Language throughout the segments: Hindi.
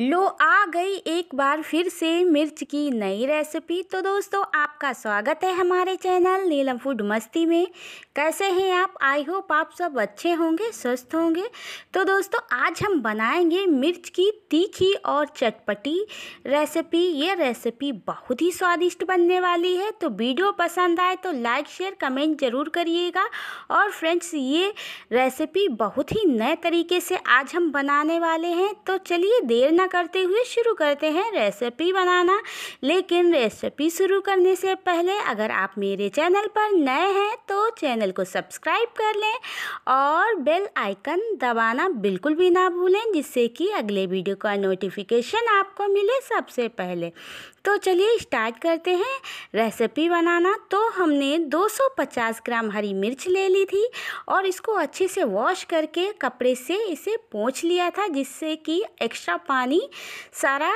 लो आ गई एक बार फिर से मिर्च की नई रेसिपी तो दोस्तों आपका स्वागत है हमारे चैनल नीलम फूड मस्ती में कैसे हैं आप आई होप आप सब अच्छे होंगे स्वस्थ होंगे तो दोस्तों आज हम बनाएंगे मिर्च की तीखी और चटपटी रेसिपी ये रेसिपी बहुत ही स्वादिष्ट बनने वाली है तो वीडियो पसंद आए तो लाइक शेयर कमेंट ज़रूर करिएगा और फ्रेंड्स ये रेसिपी बहुत ही नए तरीके से आज हम बनाने वाले हैं तो चलिए देर ना करते हुए शुरू करते हैं रेसिपी बनाना लेकिन रेसिपी शुरू करने से पहले अगर आप मेरे चैनल पर नए हैं तो चैनल को सब्सक्राइब कर लें और बेल आइकन दबाना बिल्कुल भी ना भूलें जिससे कि अगले वीडियो का नोटिफिकेशन आपको मिले सबसे पहले तो चलिए स्टार्ट करते हैं रेसिपी बनाना तो हमने 250 ग्राम हरी मिर्च ले ली थी और इसको अच्छे से वॉश करके कपड़े से इसे पोंछ लिया था जिससे कि एक्स्ट्रा पानी पानी सारा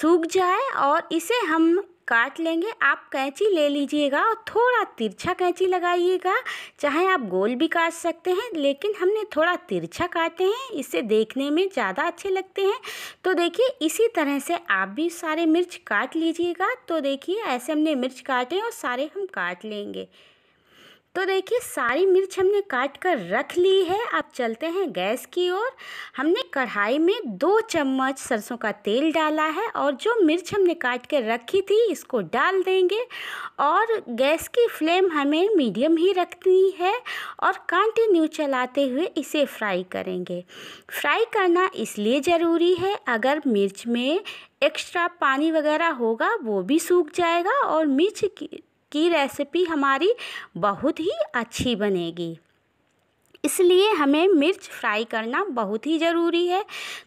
सूख जाए और इसे हम काट लेंगे आप कैंची ले लीजिएगा और थोड़ा तिरछा कैंची लगाइएगा चाहे आप गोल भी काट सकते हैं लेकिन हमने थोड़ा तिरछा काटे हैं इससे देखने में ज़्यादा अच्छे लगते हैं तो देखिए इसी तरह से आप भी सारे मिर्च काट लीजिएगा तो देखिए ऐसे हमने मिर्च काटे और सारे हम काट लेंगे तो देखिए सारी मिर्च हमने काट कर रख ली है अब चलते हैं गैस की ओर हमने कढ़ाई में दो चम्मच सरसों का तेल डाला है और जो मिर्च हमने काट कर रखी थी इसको डाल देंगे और गैस की फ्लेम हमें मीडियम ही रखनी है और कंटिन्यू चलाते हुए इसे फ्राई करेंगे फ्राई करना इसलिए ज़रूरी है अगर मिर्च में एक्स्ट्रा पानी वगैरह होगा वो भी सूख जाएगा और मिर्च की की रेसिपी हमारी बहुत ही अच्छी बनेगी इसलिए हमें मिर्च फ्राई करना बहुत ही ज़रूरी है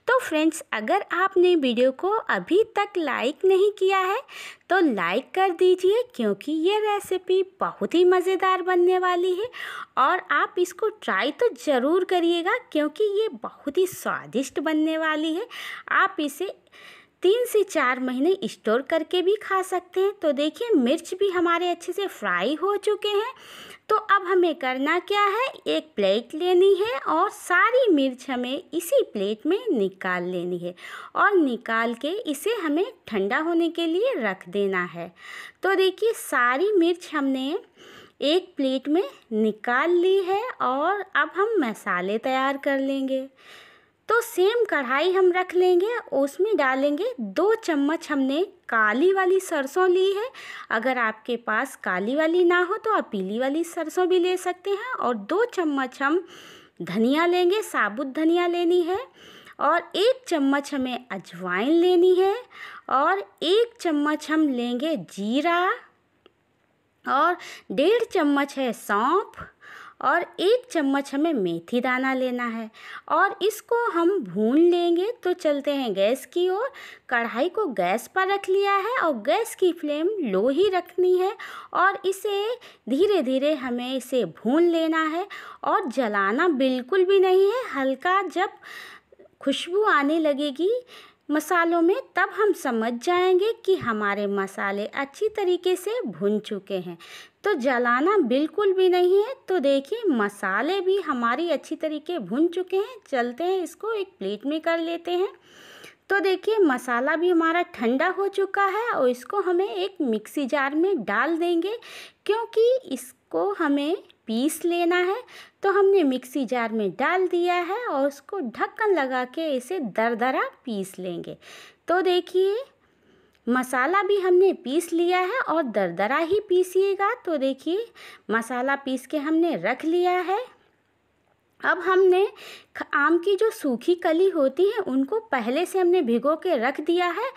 तो फ्रेंड्स अगर आपने वीडियो को अभी तक लाइक नहीं किया है तो लाइक कर दीजिए क्योंकि ये रेसिपी बहुत ही मज़ेदार बनने वाली है और आप इसको ट्राई तो ज़रूर करिएगा क्योंकि ये बहुत ही स्वादिष्ट बनने वाली है आप इसे तीन से चार महीने स्टोर करके भी खा सकते हैं तो देखिए मिर्च भी हमारे अच्छे से फ्राई हो चुके हैं तो अब हमें करना क्या है एक प्लेट लेनी है और सारी मिर्च हमें इसी प्लेट में निकाल लेनी है और निकाल के इसे हमें ठंडा होने के लिए रख देना है तो देखिए सारी मिर्च हमने एक प्लेट में निकाल ली है और अब हम मसाले तैयार कर लेंगे तो सेम कढ़ाई हम रख लेंगे उसमें डालेंगे दो चम्मच हमने काली वाली सरसों ली है अगर आपके पास काली वाली ना हो तो आप पीली वाली सरसों भी ले सकते हैं और दो चम्मच हम धनिया लेंगे साबुत धनिया लेनी है और एक चम्मच हमें अजवाइन लेनी है और एक चम्मच हम लेंगे जीरा और डेढ़ चम्मच है सौंफ और एक चम्मच हमें मेथी दाना लेना है और इसको हम भून लेंगे तो चलते हैं गैस की ओर कढ़ाई को गैस पर रख लिया है और गैस की फ्लेम लो ही रखनी है और इसे धीरे धीरे हमें इसे भून लेना है और जलाना बिल्कुल भी नहीं है हल्का जब खुशबू आने लगेगी मसालों में तब हम समझ जाएंगे कि हमारे मसाले अच्छी तरीके से भुन चुके हैं तो जलाना बिल्कुल भी नहीं है तो देखिए मसाले भी हमारी अच्छी तरीके भुन चुके हैं चलते हैं इसको एक प्लेट में कर लेते हैं तो देखिए मसाला भी हमारा ठंडा हो चुका है और इसको हमें एक मिक्सी जार में डाल देंगे क्योंकि इसको हमें पीस लेना है तो हमने मिक्सी जार में डाल दिया है और उसको ढक्कन लगा के इसे दरदरा पीस लेंगे तो देखिए मसाला भी हमने पीस लिया है और दरदरा ही पीसिएगा तो देखिए मसाला पीस के हमने रख लिया है अब हमने आम की जो सूखी कली होती है उनको पहले से हमने भिगो के रख दिया है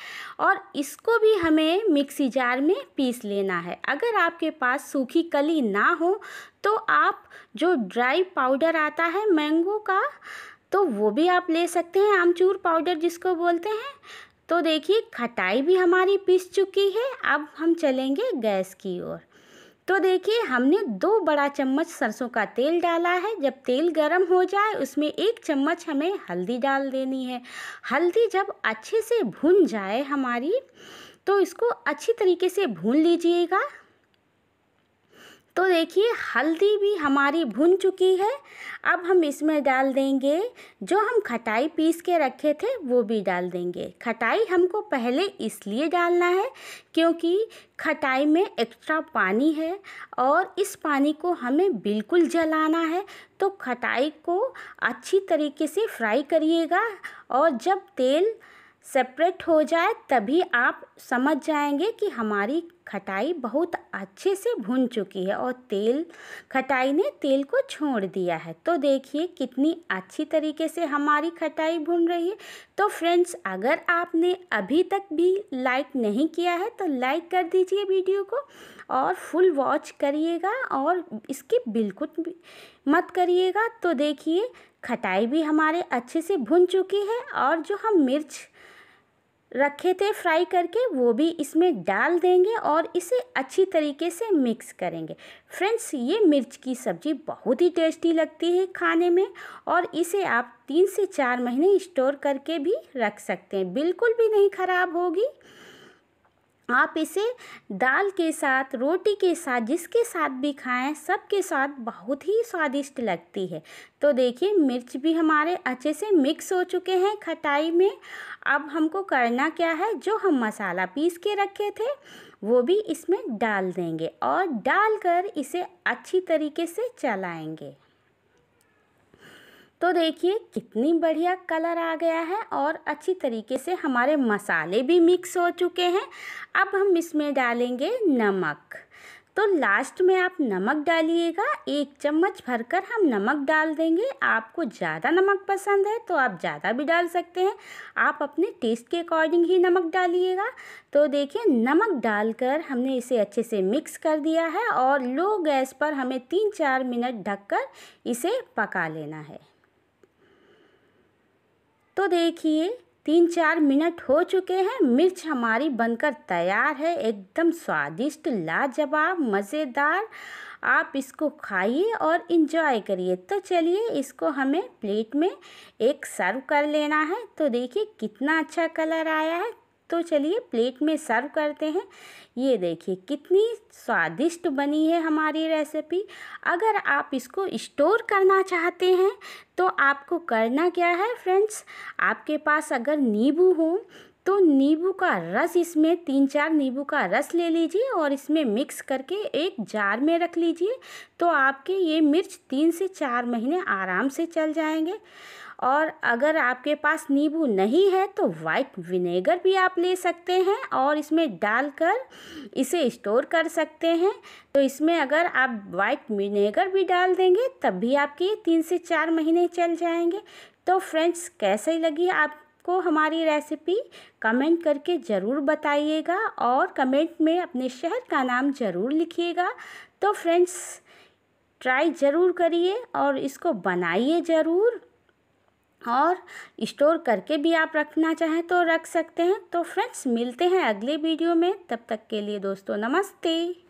और इसको भी हमें मिक्सी जार में पीस लेना है अगर आपके पास सूखी कली ना हो तो आप जो ड्राई पाउडर आता है मैंगो का तो वो भी आप ले सकते हैं आमचूर पाउडर जिसको बोलते हैं तो देखिए खटाई भी हमारी पिस चुकी है अब हम चलेंगे गैस की ओर तो देखिए हमने दो बड़ा चम्मच सरसों का तेल डाला है जब तेल गरम हो जाए उसमें एक चम्मच हमें हल्दी डाल देनी है हल्दी जब अच्छे से भुन जाए हमारी तो इसको अच्छी तरीके से भून लीजिएगा तो देखिए हल्दी भी हमारी भुन चुकी है अब हम इसमें डाल देंगे जो हम खटाई पीस के रखे थे वो भी डाल देंगे खटाई हमको पहले इसलिए डालना है क्योंकि खटाई में एक्स्ट्रा पानी है और इस पानी को हमें बिल्कुल जलाना है तो खटाई को अच्छी तरीके से फ्राई करिएगा और जब तेल सेपरेट हो जाए तभी आप समझ जाएंगे कि हमारी खटाई बहुत अच्छे से भुन चुकी है और तेल खटाई ने तेल को छोड़ दिया है तो देखिए कितनी अच्छी तरीके से हमारी खटाई भुन रही है तो फ्रेंड्स अगर आपने अभी तक भी लाइक नहीं किया है तो लाइक कर दीजिए वीडियो को और फुल वॉच करिएगा और इसकी बिल्कुल मत करिएगा तो देखिए खटाई भी हमारे अच्छे से भुन चुकी है और जो हम मिर्च रखे थे फ्राई करके वो भी इसमें डाल देंगे और इसे अच्छी तरीके से मिक्स करेंगे फ्रेंड्स ये मिर्च की सब्ज़ी बहुत ही टेस्टी लगती है खाने में और इसे आप तीन से चार महीने स्टोर करके भी रख सकते हैं बिल्कुल भी नहीं ख़राब होगी आप इसे दाल के साथ रोटी के साथ जिसके साथ भी खाएं सबके साथ बहुत ही स्वादिष्ट लगती है तो देखिए मिर्च भी हमारे अच्छे से मिक्स हो चुके हैं खटाई में अब हमको करना क्या है जो हम मसाला पीस के रखे थे वो भी इसमें डाल देंगे और डालकर इसे अच्छी तरीके से चलाएंगे तो देखिए कितनी बढ़िया कलर आ गया है और अच्छी तरीके से हमारे मसाले भी मिक्स हो चुके हैं अब हम इसमें डालेंगे नमक तो लास्ट में आप नमक डालिएगा एक चम्मच भरकर हम नमक डाल देंगे आपको ज़्यादा नमक पसंद है तो आप ज़्यादा भी डाल सकते हैं आप अपने टेस्ट के अकॉर्डिंग ही नमक डालिएगा तो देखिए नमक डालकर हमने इसे अच्छे से मिक्स कर दिया है और लो गैस पर हमें तीन चार मिनट ढककर इसे पका लेना है तो देखिए तीन चार मिनट हो चुके हैं मिर्च हमारी बनकर तैयार है एकदम स्वादिष्ट लाजवाब मज़ेदार आप इसको खाइए और इन्जॉय करिए तो चलिए इसको हमें प्लेट में एक सर्व कर लेना है तो देखिए कितना अच्छा कलर आया है तो चलिए प्लेट में सर्व करते हैं ये देखिए कितनी स्वादिष्ट बनी है हमारी रेसिपी अगर आप इसको स्टोर करना चाहते हैं तो आपको करना क्या है फ्रेंड्स आपके पास अगर नींबू हो तो नींबू का रस इसमें तीन चार नींबू का रस ले लीजिए और इसमें मिक्स करके एक जार में रख लीजिए तो आपके ये मिर्च तीन से चार महीने आराम से चल जाएंगे और अगर आपके पास नींबू नहीं है तो वाइट विनेगर भी आप ले सकते हैं और इसमें डालकर इसे स्टोर कर सकते हैं तो इसमें अगर आप वाइट विनेगर भी डाल देंगे तब भी आपके तीन से चार महीने चल जाएंगे तो फ्रेंड्स कैसे लगी आप आपको हमारी रेसिपी कमेंट करके ज़रूर बताइएगा और कमेंट में अपने शहर का नाम ज़रूर लिखिएगा तो फ्रेंड्स ट्राई ज़रूर करिए और इसको बनाइए ज़रूर और स्टोर करके भी आप रखना चाहें तो रख सकते हैं तो फ्रेंड्स मिलते हैं अगले वीडियो में तब तक के लिए दोस्तों नमस्ते